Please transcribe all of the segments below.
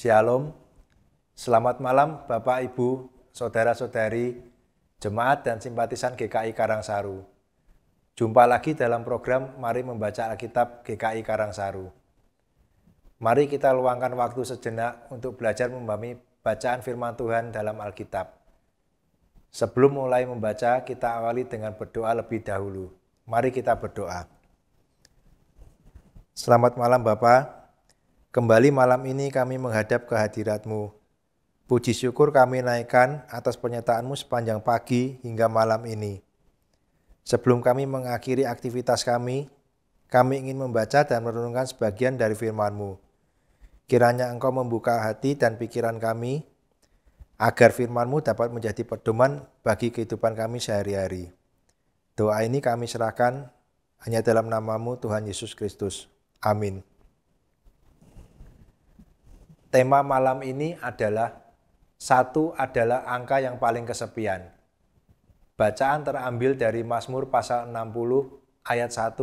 Shalom. Selamat malam Bapak, Ibu, Saudara-saudari, jemaat dan simpatisan GKI Karangsaru. Jumpa lagi dalam program Mari Membaca Alkitab GKI Karangsaru. Mari kita luangkan waktu sejenak untuk belajar memahami bacaan firman Tuhan dalam Alkitab. Sebelum mulai membaca, kita awali dengan berdoa lebih dahulu. Mari kita berdoa. Selamat malam Bapak. Kembali malam ini kami menghadap ke hadiratmu. Puji syukur kami naikkan atas penyertaanmu sepanjang pagi hingga malam ini. Sebelum kami mengakhiri aktivitas kami, kami ingin membaca dan merenungkan sebagian dari firman-Mu. Kiranya Engkau membuka hati dan pikiran kami, agar firman-Mu dapat menjadi pedoman bagi kehidupan kami sehari-hari. Doa ini kami serahkan hanya dalam namamu Tuhan Yesus Kristus. Amin. Tema malam ini adalah satu adalah angka yang paling kesepian. Bacaan terambil dari Mazmur pasal 60 ayat 1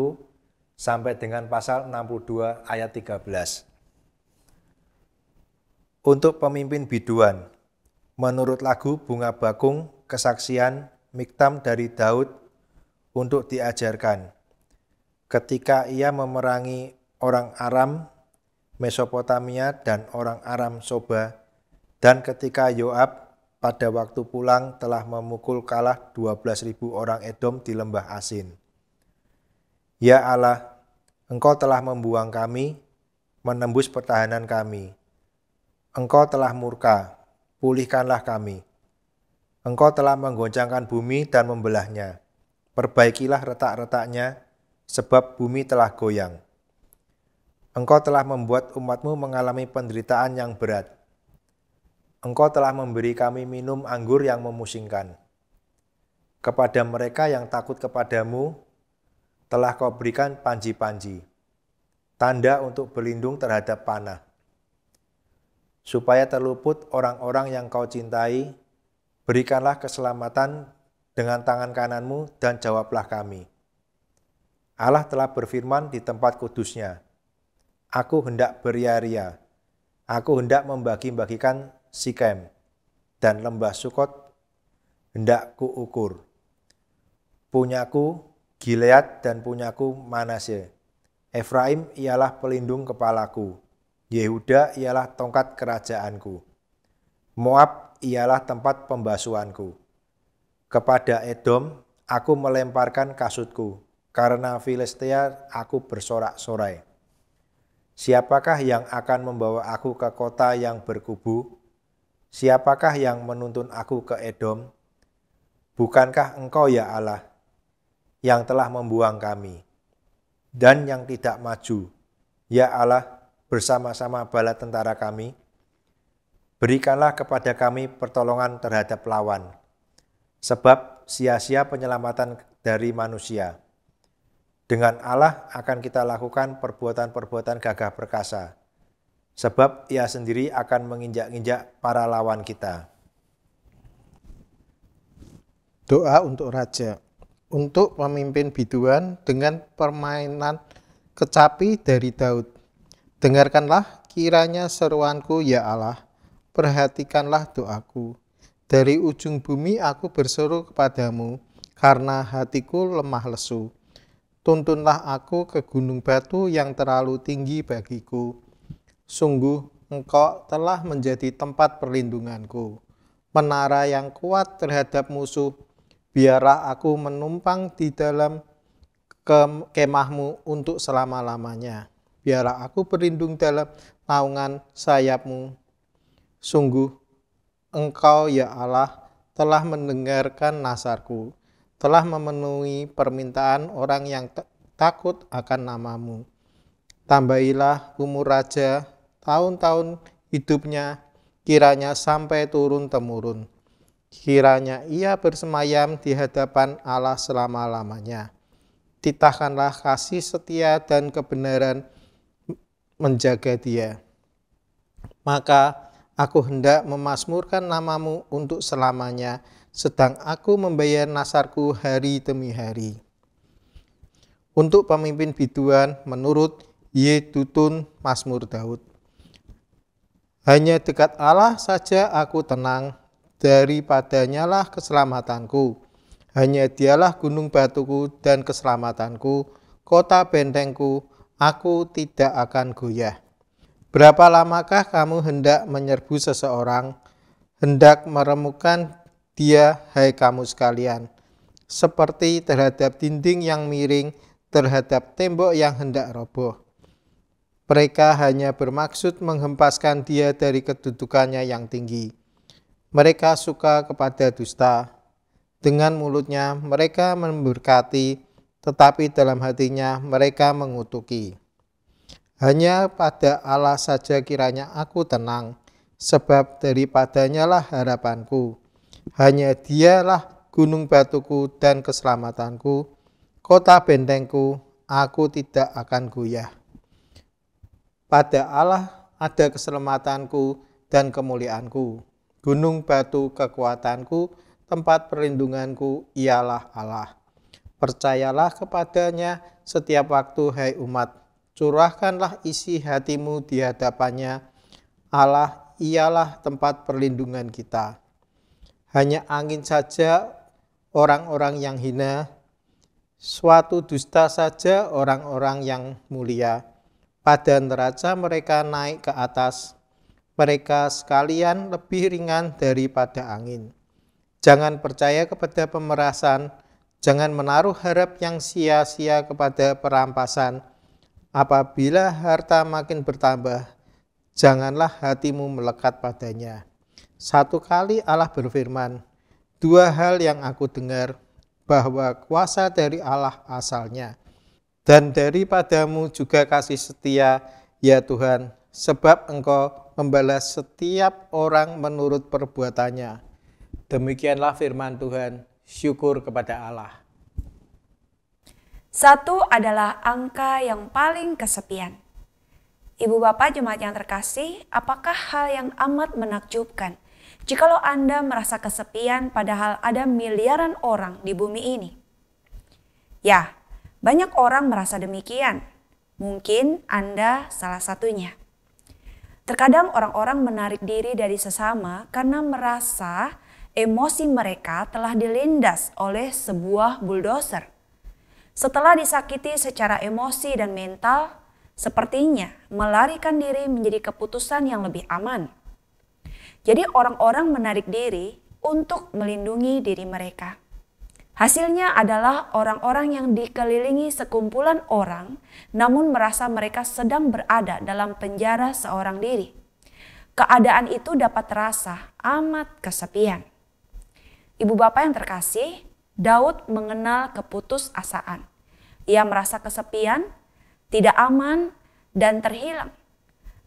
sampai dengan pasal 62 ayat 13. Untuk pemimpin biduan, menurut lagu Bunga Bakung, kesaksian Miktam dari Daud untuk diajarkan. Ketika ia memerangi orang Aram Mesopotamia dan orang Aram Soba, dan ketika Yoab pada waktu pulang telah memukul kalah 12.000 orang Edom di lembah Asin. Ya Allah, Engkau telah membuang kami, menembus pertahanan kami. Engkau telah murka, pulihkanlah kami. Engkau telah menggoncangkan bumi dan membelahnya. Perbaikilah retak-retaknya, sebab bumi telah goyang. Engkau telah membuat umatmu mengalami penderitaan yang berat. Engkau telah memberi kami minum anggur yang memusingkan. Kepada mereka yang takut kepadamu, telah kau berikan panji-panji, tanda untuk berlindung terhadap panah. Supaya terluput orang-orang yang kau cintai, berikanlah keselamatan dengan tangan kananmu dan jawablah kami. Allah telah berfirman di tempat kudusnya, Aku hendak beria Aku hendak membagi-bagikan Sikem dan lembah Sukot hendak kuukur. Punyaku Gilead dan punyaku Manase, Efraim ialah pelindung kepalaku. Yehuda ialah tongkat kerajaanku. Moab ialah tempat pembasuanku. Kepada Edom aku melemparkan kasutku, karena Filistia aku bersorak-sorai. Siapakah yang akan membawa aku ke kota yang berkubu? Siapakah yang menuntun aku ke Edom? Bukankah engkau ya Allah yang telah membuang kami dan yang tidak maju? Ya Allah bersama-sama bala tentara kami, berikanlah kepada kami pertolongan terhadap lawan. Sebab sia-sia penyelamatan dari manusia dengan Allah akan kita lakukan perbuatan-perbuatan gagah perkasa, sebab ia sendiri akan menginjak-injak para lawan kita. Doa untuk raja, untuk pemimpin biduan dengan permainan kecapi dari Daud. Dengarkanlah kiranya seruanku ya Allah, perhatikanlah doaku. Dari ujung bumi aku berseru kepadamu, karena hatiku lemah lesu. Tuntunlah aku ke gunung batu yang terlalu tinggi bagiku. Sungguh, engkau telah menjadi tempat perlindunganku, menara yang kuat terhadap musuh. Biarlah aku menumpang di dalam ke kemahmu untuk selama-lamanya. Biarlah aku berlindung dalam naungan sayapmu. Sungguh, engkau ya Allah telah mendengarkan nasarku telah memenuhi permintaan orang yang takut akan namamu. Tambahilah umur raja, tahun-tahun hidupnya, kiranya sampai turun-temurun. Kiranya ia bersemayam di hadapan Allah selama-lamanya. Titahkanlah kasih setia dan kebenaran menjaga dia. Maka aku hendak memasmurkan namamu untuk selamanya sedang aku membayar nasarku hari demi hari. Untuk pemimpin biduan menurut Tutun Masmur Daud. Hanya dekat Allah saja aku tenang, daripadanya lah keselamatanku. Hanya dialah gunung batuku dan keselamatanku, kota bentengku, aku tidak akan goyah. Berapa lamakah kamu hendak menyerbu seseorang, hendak meremukkan dia, hai kamu sekalian. Seperti terhadap dinding yang miring, terhadap tembok yang hendak roboh. Mereka hanya bermaksud menghempaskan dia dari kedudukannya yang tinggi. Mereka suka kepada dusta. Dengan mulutnya mereka memberkati, tetapi dalam hatinya mereka mengutuki. Hanya pada Allah saja kiranya aku tenang, sebab daripadanya lah harapanku. Hanya dialah gunung batuku dan keselamatanku, kota bentengku, aku tidak akan goyah. Pada Allah ada keselamatanku dan kemuliaanku. Gunung batu kekuatanku, tempat perlindunganku ialah Allah. Percayalah kepadanya setiap waktu hai umat. Curahkanlah isi hatimu di hadapannya. Allah ialah tempat perlindungan kita hanya angin saja orang-orang yang hina, suatu dusta saja orang-orang yang mulia. Pada neraca mereka naik ke atas, mereka sekalian lebih ringan daripada angin. Jangan percaya kepada pemerasan, jangan menaruh harap yang sia-sia kepada perampasan. Apabila harta makin bertambah, janganlah hatimu melekat padanya. Satu kali Allah berfirman, dua hal yang aku dengar, bahwa kuasa dari Allah asalnya, dan daripadamu juga kasih setia, ya Tuhan, sebab engkau membalas setiap orang menurut perbuatannya. Demikianlah firman Tuhan, syukur kepada Allah. Satu adalah angka yang paling kesepian. Ibu bapak jemaat yang terkasih, apakah hal yang amat menakjubkan – Jikalau Anda merasa kesepian padahal ada miliaran orang di bumi ini. Ya, banyak orang merasa demikian. Mungkin Anda salah satunya. Terkadang orang-orang menarik diri dari sesama karena merasa emosi mereka telah dilindas oleh sebuah bulldozer. Setelah disakiti secara emosi dan mental, sepertinya melarikan diri menjadi keputusan yang lebih aman. Jadi orang-orang menarik diri untuk melindungi diri mereka. Hasilnya adalah orang-orang yang dikelilingi sekumpulan orang namun merasa mereka sedang berada dalam penjara seorang diri. Keadaan itu dapat terasa amat kesepian. Ibu bapak yang terkasih, Daud mengenal keputusasaan. Ia merasa kesepian, tidak aman, dan terhilang.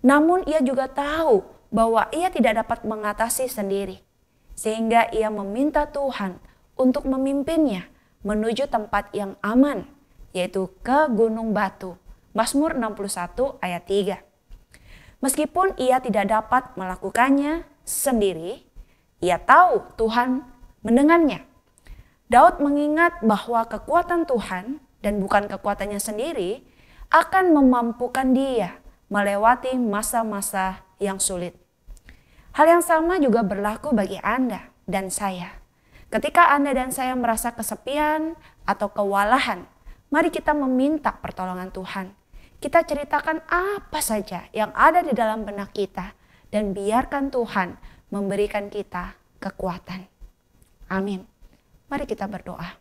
Namun ia juga tahu bahwa ia tidak dapat mengatasi sendiri, sehingga ia meminta Tuhan untuk memimpinnya menuju tempat yang aman, yaitu ke Gunung Batu. Mazmur 61 ayat 3. Meskipun ia tidak dapat melakukannya sendiri, ia tahu Tuhan mendengarnya. Daud mengingat bahwa kekuatan Tuhan dan bukan kekuatannya sendiri akan memampukan dia melewati masa-masa yang sulit. Hal yang sama juga berlaku bagi Anda dan saya. Ketika Anda dan saya merasa kesepian atau kewalahan, mari kita meminta pertolongan Tuhan. Kita ceritakan apa saja yang ada di dalam benak kita dan biarkan Tuhan memberikan kita kekuatan. Amin. Mari kita berdoa.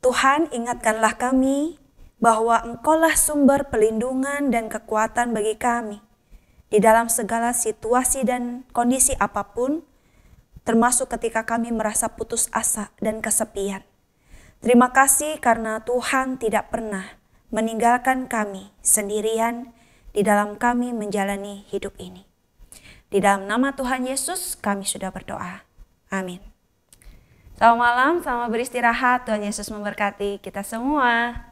Tuhan, ingatkanlah kami bahwa Engkaulah sumber pelindungan dan kekuatan bagi kami di dalam segala situasi dan kondisi apapun, termasuk ketika kami merasa putus asa dan kesepian. Terima kasih karena Tuhan tidak pernah meninggalkan kami sendirian di dalam kami menjalani hidup ini. Di dalam nama Tuhan Yesus kami sudah berdoa. Amin. Selamat malam, selamat beristirahat. Tuhan Yesus memberkati kita semua.